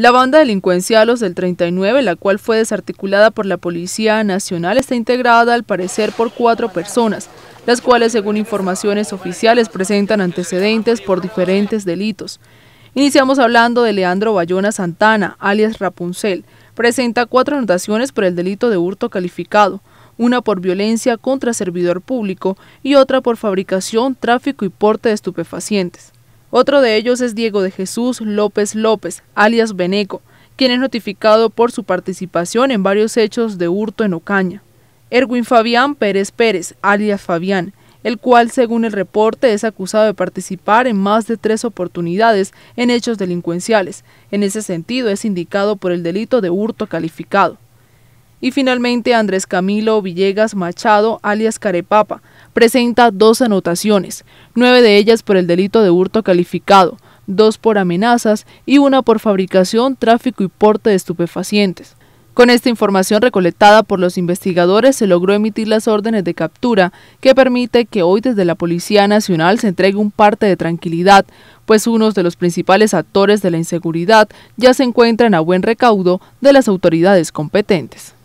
La banda delincuencial Los del 39, la cual fue desarticulada por la Policía Nacional, está integrada al parecer por cuatro personas, las cuales según informaciones oficiales presentan antecedentes por diferentes delitos. Iniciamos hablando de Leandro Bayona Santana, alias Rapunzel. Presenta cuatro anotaciones por el delito de hurto calificado, una por violencia contra servidor público y otra por fabricación, tráfico y porte de estupefacientes. Otro de ellos es Diego de Jesús López López, alias Beneco, quien es notificado por su participación en varios hechos de hurto en Ocaña. Erwin Fabián Pérez Pérez, alias Fabián, el cual según el reporte es acusado de participar en más de tres oportunidades en hechos delincuenciales. En ese sentido es indicado por el delito de hurto calificado. Y finalmente Andrés Camilo Villegas Machado, alias Carepapa, presenta dos anotaciones, nueve de ellas por el delito de hurto calificado, dos por amenazas y una por fabricación, tráfico y porte de estupefacientes. Con esta información recolectada por los investigadores se logró emitir las órdenes de captura que permite que hoy desde la Policía Nacional se entregue un parte de tranquilidad, pues unos de los principales actores de la inseguridad ya se encuentran a buen recaudo de las autoridades competentes.